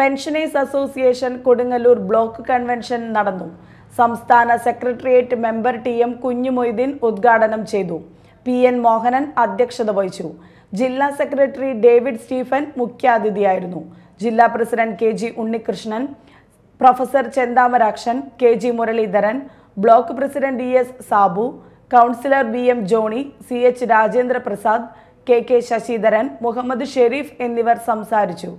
pensioners association Kodungallur block convention നടന്നു സംസ്ഥാന secretariat member T M Kunjumoideen ഉദ്ഘാടനം ചെയ്തു പി എൻ മോഹനൻ അധ്യക്ഷത വഹിച്ചു ജില്ലാ സെക്രട്ടറി ഡേവിഡ് സ്റ്റീഫൻ മുഖ്യാതിഥിയായിരുന്നു ജില്ലാ president K G Unnikrishnan professor Chenthamarakshan K G Muraleedharan block president E S Sabu councillor B M Johny C H Rajendra Prasad K K Sasidharan Muhammad Sherif എന്നിവർ സംസാരിച്ചു